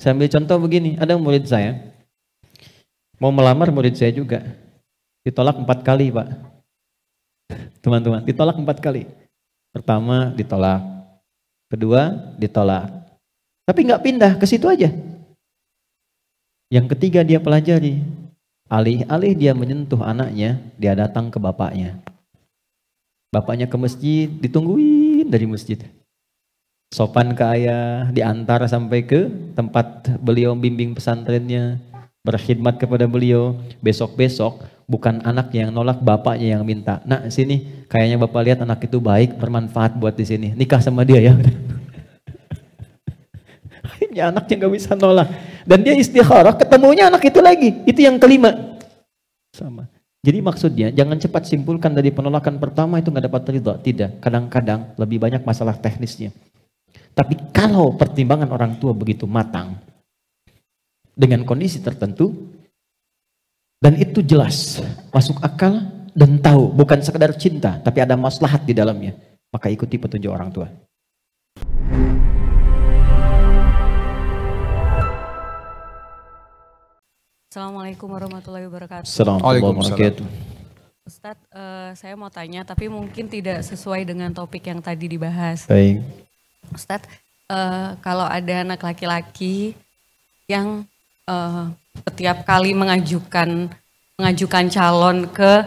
Saya ambil contoh begini, ada murid saya mau melamar murid saya juga. Ditolak empat kali, Pak. Teman-teman, ditolak empat kali. Pertama ditolak, kedua ditolak. Tapi nggak pindah ke situ aja. Yang ketiga dia pelajari. Alih-alih dia menyentuh anaknya, dia datang ke bapaknya. Bapaknya ke masjid, ditungguin dari masjid sopan ke ayah, diantar sampai ke tempat beliau bimbing pesantrennya, berkhidmat kepada beliau. Besok-besok bukan anak yang nolak, bapaknya yang minta. Nah sini, kayaknya bapak lihat anak itu baik, bermanfaat buat di sini. Nikah sama dia ya. Ini anaknya nggak bisa nolak. Dan dia istikharah, ketemunya anak itu lagi. Itu yang kelima. Sama. Jadi maksudnya jangan cepat simpulkan dari penolakan pertama itu nggak dapat ridho. Tidak. Kadang-kadang lebih banyak masalah teknisnya. Tapi kalau pertimbangan orang tua begitu matang, dengan kondisi tertentu, dan itu jelas, masuk akal, dan tahu, bukan sekedar cinta, tapi ada maslahat di dalamnya. Maka ikuti petunjuk orang tua. Assalamualaikum warahmatullahi wabarakatuh. Assalamualaikum warahmatullahi wabarakatuh. Ustadz, uh, saya mau tanya, tapi mungkin tidak sesuai dengan topik yang tadi dibahas. Baik. Ustadz, uh, kalau ada anak laki-laki yang uh, setiap kali mengajukan mengajukan calon ke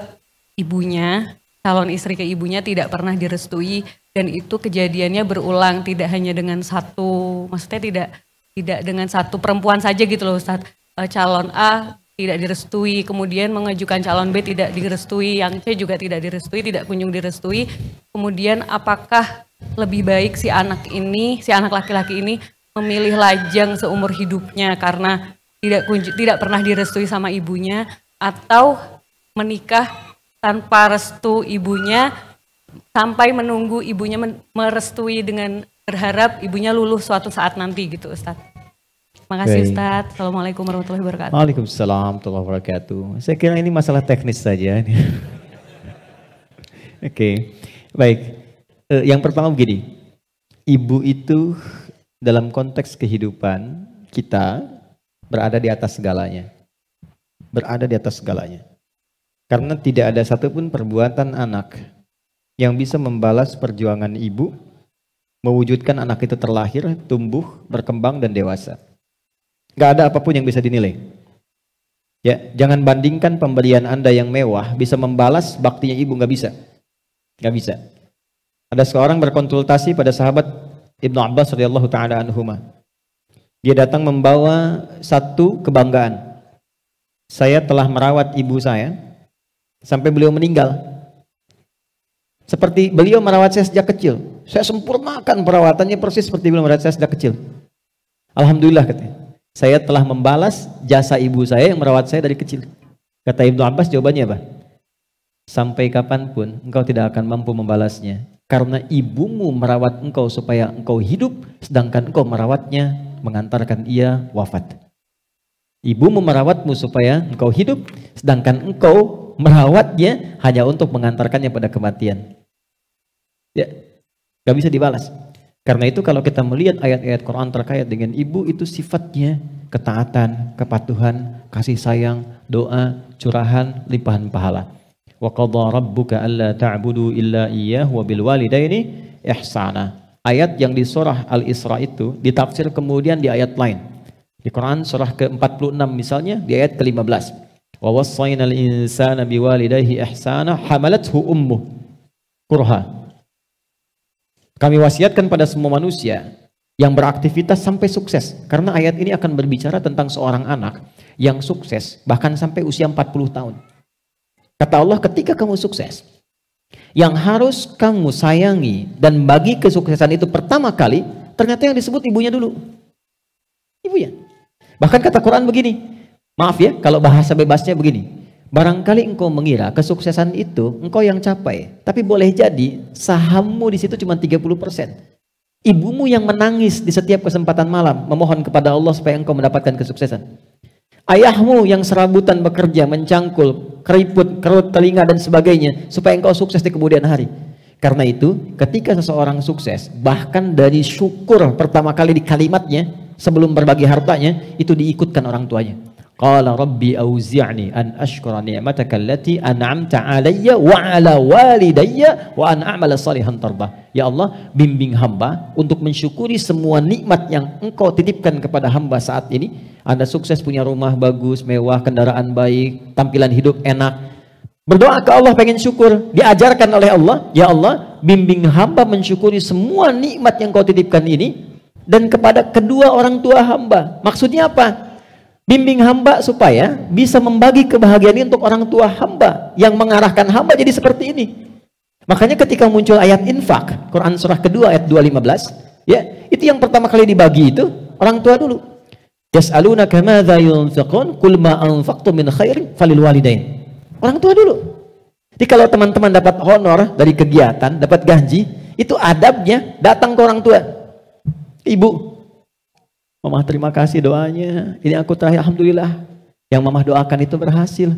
ibunya, calon istri ke ibunya tidak pernah direstui dan itu kejadiannya berulang tidak hanya dengan satu, maksudnya tidak tidak dengan satu perempuan saja gitu loh Ustadz. Uh, calon A tidak direstui, kemudian mengajukan calon B tidak direstui, yang C juga tidak direstui, tidak kunjung direstui. Kemudian apakah lebih baik si anak ini, si anak laki-laki ini memilih lajang seumur hidupnya karena tidak tidak pernah direstui sama ibunya atau menikah tanpa restu ibunya sampai menunggu ibunya merestui dengan berharap ibunya luluh suatu saat nanti gitu Ustaz. Makasih Baik. Ustaz. Assalamualaikum warahmatullahi wabarakatuh. Waalaikumsalam warahmatullahi wabarakatuh. Saya kira ini masalah teknis saja. Oke. okay. Baik. Uh, yang pertama begini, ibu itu dalam konteks kehidupan kita berada di atas segalanya. Berada di atas segalanya. Karena tidak ada satupun perbuatan anak yang bisa membalas perjuangan ibu mewujudkan anak itu terlahir, tumbuh, berkembang, dan dewasa. Gak ada apapun yang bisa dinilai. Ya, jangan bandingkan pemberian Anda yang mewah bisa membalas baktinya ibu gak bisa. Nggak bisa. Ada seorang berkonsultasi pada sahabat Ibnu Abbas radhiyallahu taala anhuma. Dia datang membawa satu kebanggaan. Saya telah merawat ibu saya sampai beliau meninggal. Seperti beliau merawat saya sejak kecil. Saya sempurnakan perawatannya persis seperti beliau merawat saya sejak kecil. Alhamdulillah katanya. Saya telah membalas jasa ibu saya yang merawat saya dari kecil. Kata Ibnu Abbas jawabannya apa? Sampai kapanpun engkau tidak akan mampu membalasnya. Karena ibumu merawat engkau supaya engkau hidup, sedangkan engkau merawatnya mengantarkan ia wafat. Ibumu merawatmu supaya engkau hidup, sedangkan engkau merawatnya hanya untuk mengantarkannya pada kematian. Ya, gak bisa dibalas. Karena itu kalau kita melihat ayat-ayat Quran terkait dengan ibu itu sifatnya ketaatan, kepatuhan, kasih sayang, doa, curahan, limpahan pahala wa qadha rabbuka alla ta'budu illa iyyah wa bil ihsana. Ayat yang di surah Al-Isra itu ditafsir kemudian di ayat lain. Di Quran surah ke-46 misalnya di ayat ke-15. Wa wassayna al-insana biwalidayhi ihsana hamalathu ummuh kurha. Kami wasiatkan pada semua manusia yang beraktivitas sampai sukses. Karena ayat ini akan berbicara tentang seorang anak yang sukses bahkan sampai usia 40 tahun. Kata Allah, ketika kamu sukses, yang harus kamu sayangi dan bagi kesuksesan itu pertama kali, ternyata yang disebut ibunya dulu. Ibunya. Bahkan kata Quran begini, maaf ya kalau bahasa bebasnya begini, barangkali engkau mengira kesuksesan itu engkau yang capai, tapi boleh jadi sahammu di situ cuma 30%. Ibumu yang menangis di setiap kesempatan malam, memohon kepada Allah supaya engkau mendapatkan kesuksesan. Ayahmu yang serabutan bekerja, mencangkul, keriput, kerut telinga dan sebagainya supaya engkau sukses di kemudian hari. Karena itu, ketika seseorang sukses, bahkan dari syukur pertama kali di kalimatnya sebelum berbagi hartanya itu diikutkan orang tuanya. Qala rabbi أوزعني an ashkura ni'mataka allati an'amta alayya wa ala walidayya wa an a'mala salihan tarbah. Ya Allah, bimbing hamba untuk mensyukuri semua nikmat yang engkau titipkan kepada hamba saat ini. Anda sukses punya rumah bagus, mewah, kendaraan baik, tampilan hidup enak. Berdoa ke Allah pengen syukur, diajarkan oleh Allah, ya Allah, bimbing hamba mensyukuri semua nikmat yang kau titipkan ini dan kepada kedua orang tua hamba. Maksudnya apa? Bimbing hamba supaya bisa membagi kebahagiaan ini untuk orang tua hamba yang mengarahkan hamba jadi seperti ini. Makanya ketika muncul ayat infak, Quran surah kedua ayat 215, ya, itu yang pertama kali dibagi itu orang tua dulu. Yas'alunaka madza yunfiqun kul ma anfaqtum min khairin falil walidain. Orang tua dulu. Jadi kalau teman-teman dapat honor dari kegiatan, dapat gaji, itu adabnya datang ke orang tua. Ibu, Mama terima kasih doanya. Ini aku terakhir, Alhamdulillah. Yang mama doakan itu berhasil.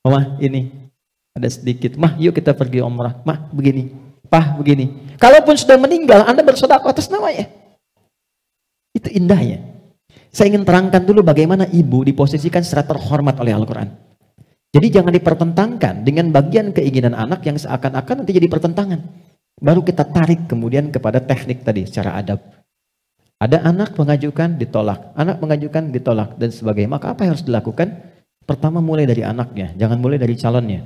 Mama ini, ada sedikit. Mah yuk kita pergi omrah Mah begini. Pah begini. Kalaupun sudah meninggal, Anda bersodak atas namanya. Itu indahnya. Saya ingin terangkan dulu bagaimana ibu diposisikan secara terhormat oleh Al-Quran. Jadi jangan dipertentangkan dengan bagian keinginan anak yang seakan-akan nanti jadi pertentangan. Baru kita tarik kemudian kepada teknik tadi secara adab. Ada anak mengajukan ditolak, anak mengajukan ditolak dan sebagainya. Maka apa yang harus dilakukan? Pertama mulai dari anaknya, jangan mulai dari calonnya.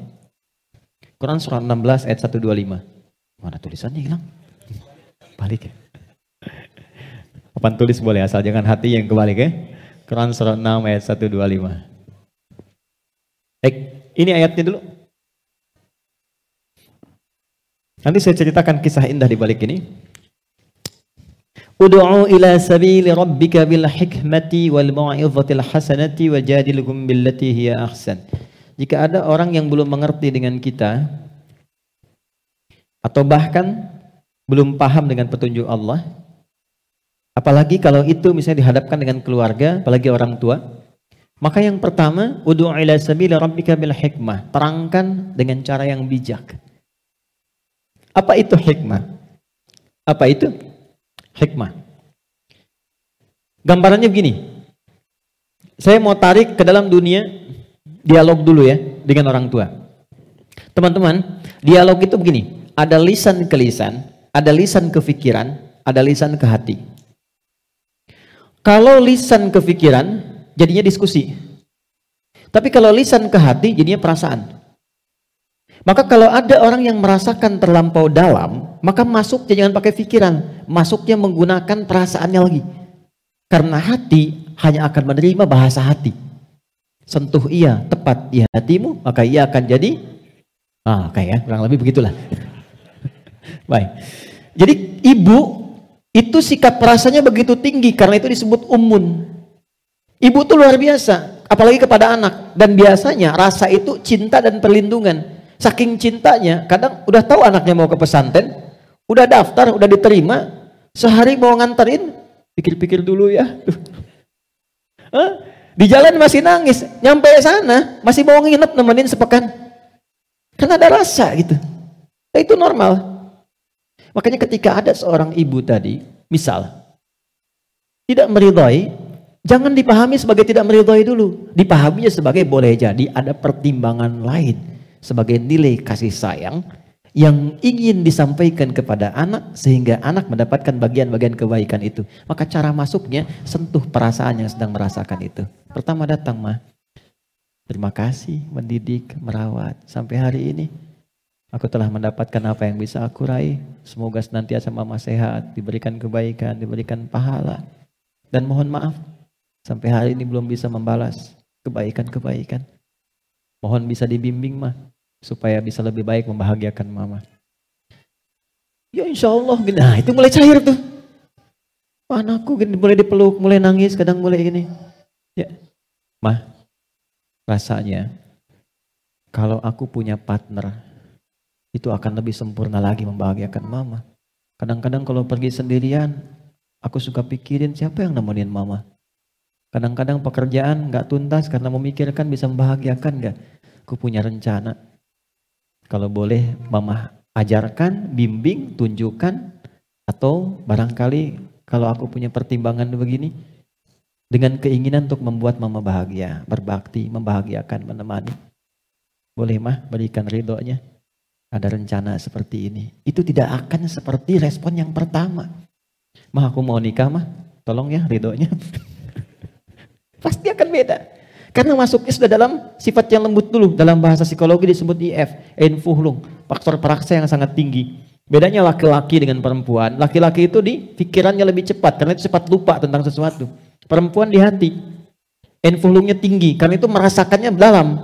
Quran surah 16 ayat 125. Mana tulisannya hilang? Balik ya. Papan tulis boleh asal jangan hati yang kebalik ya. Quran surah 6 ayat 125. Baik, ini ayatnya dulu. Nanti saya ceritakan kisah indah di balik ini. Udu'u ila sabili rabbika bil hikmati wal mau'izatil hasanati jadilhum billati hiya ahsan. Jika ada orang yang belum mengerti dengan kita atau bahkan belum paham dengan petunjuk Allah, apalagi kalau itu misalnya dihadapkan dengan keluarga, apalagi orang tua, maka yang pertama, udu'u ila sabili rabbika bil hikmah, terangkan dengan cara yang bijak. Apa itu hikmah? Apa itu? hikmah. Gambarannya begini. Saya mau tarik ke dalam dunia dialog dulu ya dengan orang tua. Teman-teman, dialog itu begini. Ada lisan ke lisan, ada lisan ke pikiran, ada lisan ke hati. Kalau lisan ke pikiran, jadinya diskusi. Tapi kalau lisan ke hati, jadinya perasaan. Maka kalau ada orang yang merasakan terlampau dalam, maka masuknya jangan pakai pikiran, masuknya menggunakan perasaannya lagi. Karena hati hanya akan menerima bahasa hati. Sentuh ia tepat di hatimu, maka ia akan jadi ah kayak ya, kurang lebih begitulah. Baik. Jadi ibu itu sikap rasanya begitu tinggi karena itu disebut umun. Ibu itu luar biasa, apalagi kepada anak dan biasanya rasa itu cinta dan perlindungan. Saking cintanya, kadang udah tahu anaknya mau ke pesantren, udah daftar, udah diterima, sehari mau nganterin, pikir-pikir dulu ya. Di jalan masih nangis, nyampe sana masih mau nginep nemenin sepekan. karena ada rasa gitu. Nah, itu normal. Makanya ketika ada seorang ibu tadi, misal, tidak meridhoi, jangan dipahami sebagai tidak meridhoi dulu. Dipahaminya sebagai boleh jadi ada pertimbangan lain sebagai nilai kasih sayang yang ingin disampaikan kepada anak sehingga anak mendapatkan bagian-bagian kebaikan itu. Maka cara masuknya sentuh perasaan yang sedang merasakan itu. Pertama datang mah, terima kasih mendidik, merawat. Sampai hari ini aku telah mendapatkan apa yang bisa aku raih. Semoga senantiasa mama sehat, diberikan kebaikan, diberikan pahala. Dan mohon maaf, sampai hari ini belum bisa membalas kebaikan-kebaikan. Mohon bisa dibimbing mah, supaya bisa lebih baik membahagiakan mama. Ya insya Allah, nah itu mulai cair tuh. Anakku gini, mulai dipeluk, mulai nangis, kadang mulai gini. Ya, mah, rasanya kalau aku punya partner itu akan lebih sempurna lagi membahagiakan mama. Kadang-kadang kalau pergi sendirian, aku suka pikirin siapa yang nemenin mama. Kadang-kadang pekerjaan nggak tuntas karena memikirkan bisa membahagiakan nggak. Aku punya rencana, kalau boleh mama ajarkan, bimbing, tunjukkan atau barangkali kalau aku punya pertimbangan begini dengan keinginan untuk membuat mama bahagia, berbakti, membahagiakan, menemani. Boleh mah berikan ridhonya. Ada rencana seperti ini. Itu tidak akan seperti respon yang pertama. Mah aku mau nikah mah, tolong ya ridhonya. Pasti akan beda. Karena masuknya sudah dalam sifat yang lembut dulu. Dalam bahasa psikologi disebut IF, enfuhlung, faktor peraksa yang sangat tinggi. Bedanya laki-laki dengan perempuan. Laki-laki itu di pikirannya lebih cepat, karena itu cepat lupa tentang sesuatu. Perempuan di hati, enfuhlungnya tinggi, karena itu merasakannya dalam.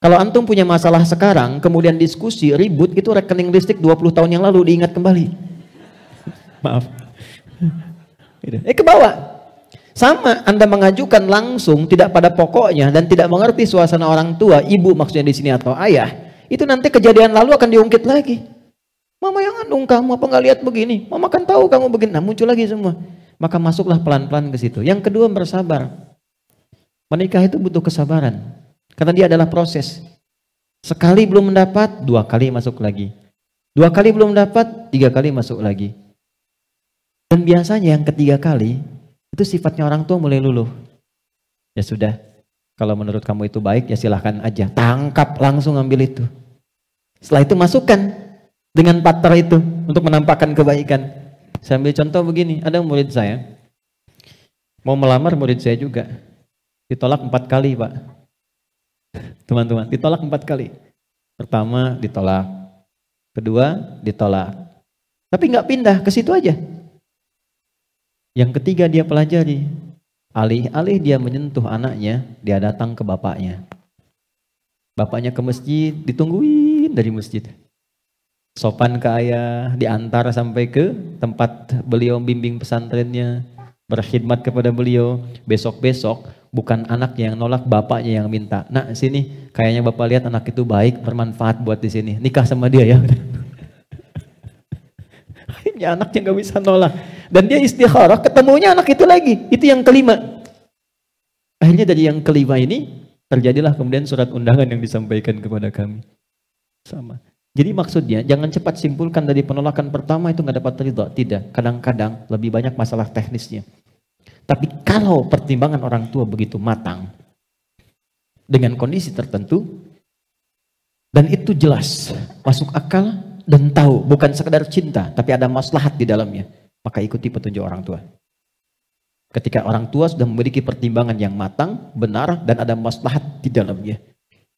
Kalau antum punya masalah sekarang, kemudian diskusi, ribut, itu rekening listrik 20 tahun yang lalu diingat kembali. Maaf. Eh ke bawah. Sama Anda mengajukan langsung tidak pada pokoknya dan tidak mengerti suasana orang tua, ibu maksudnya di sini atau ayah, itu nanti kejadian lalu akan diungkit lagi. Mama yang ngandung kamu apa nggak lihat begini? Mama kan tahu kamu begini. Nah muncul lagi semua. Maka masuklah pelan-pelan ke situ. Yang kedua bersabar. Menikah itu butuh kesabaran. Karena dia adalah proses. Sekali belum mendapat, dua kali masuk lagi. Dua kali belum dapat, tiga kali masuk lagi. Dan biasanya yang ketiga kali itu sifatnya orang tua mulai luluh. Ya sudah, kalau menurut kamu itu baik ya silahkan aja. Tangkap langsung ambil itu. Setelah itu masukkan dengan pater itu untuk menampakkan kebaikan. sambil contoh begini, ada murid saya mau melamar murid saya juga. Ditolak empat kali pak. Teman-teman, ditolak empat kali. Pertama ditolak, kedua ditolak. Tapi nggak pindah ke situ aja. Yang ketiga dia pelajari. Alih-alih dia menyentuh anaknya, dia datang ke bapaknya. Bapaknya ke masjid, ditungguin dari masjid. Sopan ke ayah, diantar sampai ke tempat beliau bimbing pesantrennya. Berkhidmat kepada beliau. Besok-besok bukan anaknya yang nolak, bapaknya yang minta. Nah sini, kayaknya bapak lihat anak itu baik, bermanfaat buat di sini. Nikah sama dia ya. Ini anaknya nggak bisa nolak. Dan dia istikharah, ketemunya anak itu lagi. Itu yang kelima. Akhirnya dari yang kelima ini, terjadilah kemudian surat undangan yang disampaikan kepada kami. Sama. Jadi maksudnya jangan cepat simpulkan dari penolakan pertama itu nggak dapat ridho. Tidak. Kadang-kadang lebih banyak masalah teknisnya. Tapi kalau pertimbangan orang tua begitu matang dengan kondisi tertentu dan itu jelas masuk akal dan tahu bukan sekedar cinta tapi ada maslahat di dalamnya maka ikuti petunjuk orang tua. Ketika orang tua sudah memiliki pertimbangan yang matang, benar, dan ada maslahat di dalamnya.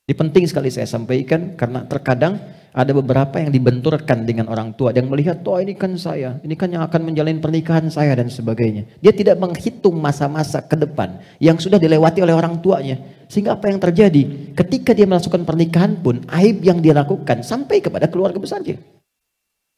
Ini penting sekali saya sampaikan karena terkadang ada beberapa yang dibenturkan dengan orang tua yang melihat, oh ini kan saya, ini kan yang akan menjalin pernikahan saya dan sebagainya. Dia tidak menghitung masa-masa ke depan yang sudah dilewati oleh orang tuanya. Sehingga apa yang terjadi? Ketika dia melakukan pernikahan pun, aib yang dia lakukan sampai kepada keluarga besarnya.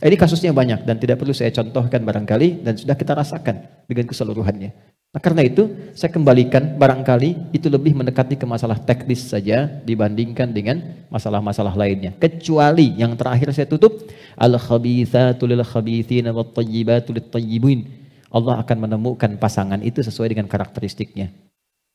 Ini kasusnya banyak dan tidak perlu saya contohkan barangkali dan sudah kita rasakan dengan keseluruhannya. Nah, karena itu saya kembalikan barangkali itu lebih mendekati ke masalah teknis saja dibandingkan dengan masalah-masalah lainnya. Kecuali yang terakhir saya tutup al khabithatu khabithina wat tayyibin. Allah akan menemukan pasangan itu sesuai dengan karakteristiknya.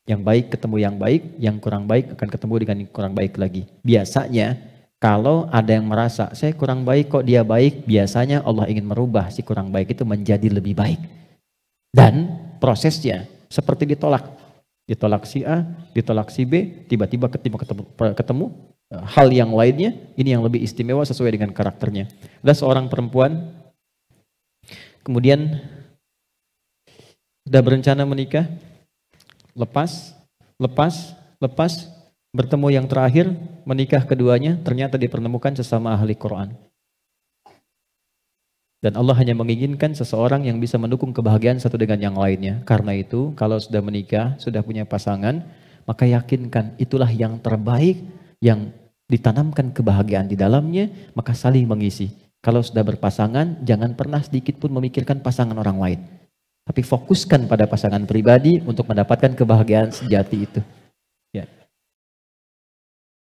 Yang baik ketemu yang baik, yang kurang baik akan ketemu dengan yang kurang baik lagi. Biasanya kalau ada yang merasa, saya kurang baik kok dia baik, biasanya Allah ingin merubah si kurang baik itu menjadi lebih baik. Dan prosesnya seperti ditolak. Ditolak si A, ditolak si B, tiba-tiba ketemu, ketemu, ketemu e, hal yang lainnya, ini yang lebih istimewa sesuai dengan karakternya. Ada seorang perempuan, kemudian sudah berencana menikah, lepas, lepas, lepas, Bertemu yang terakhir, menikah keduanya ternyata dipertemukan sesama ahli Quran. Dan Allah hanya menginginkan seseorang yang bisa mendukung kebahagiaan satu dengan yang lainnya. Karena itu, kalau sudah menikah, sudah punya pasangan, maka yakinkan itulah yang terbaik yang ditanamkan kebahagiaan di dalamnya, maka saling mengisi. Kalau sudah berpasangan, jangan pernah sedikit pun memikirkan pasangan orang lain. Tapi fokuskan pada pasangan pribadi untuk mendapatkan kebahagiaan sejati itu.